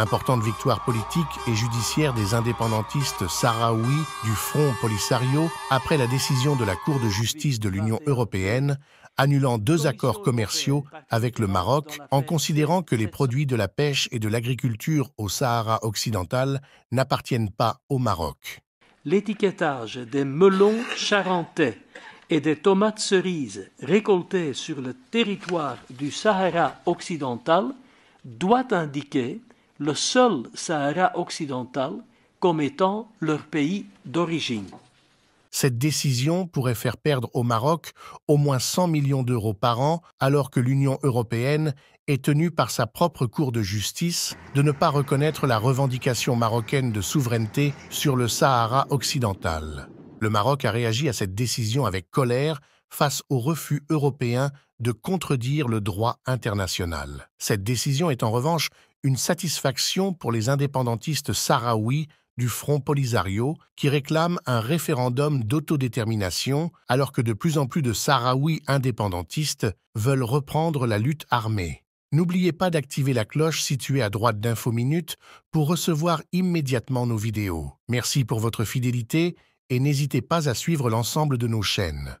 Importante victoire politique et judiciaire des indépendantistes sahraouis du Front Polisario après la décision de la Cour de justice de l'Union européenne annulant deux accords commerciaux avec le Maroc en considérant que les produits de la pêche et de l'agriculture au Sahara occidental n'appartiennent pas au Maroc. L'étiquetage des melons charentais et des tomates cerises récoltées sur le territoire du Sahara occidental doit indiquer le seul Sahara occidental comme étant leur pays d'origine. Cette décision pourrait faire perdre au Maroc au moins 100 millions d'euros par an, alors que l'Union européenne est tenue par sa propre Cour de justice de ne pas reconnaître la revendication marocaine de souveraineté sur le Sahara occidental. Le Maroc a réagi à cette décision avec colère face au refus européen de contredire le droit international. Cette décision est en revanche une satisfaction pour les indépendantistes sahraouis du Front Polisario qui réclament un référendum d'autodétermination alors que de plus en plus de Sahraouis indépendantistes veulent reprendre la lutte armée. N'oubliez pas d'activer la cloche située à droite d'Info Minute pour recevoir immédiatement nos vidéos. Merci pour votre fidélité et n'hésitez pas à suivre l'ensemble de nos chaînes.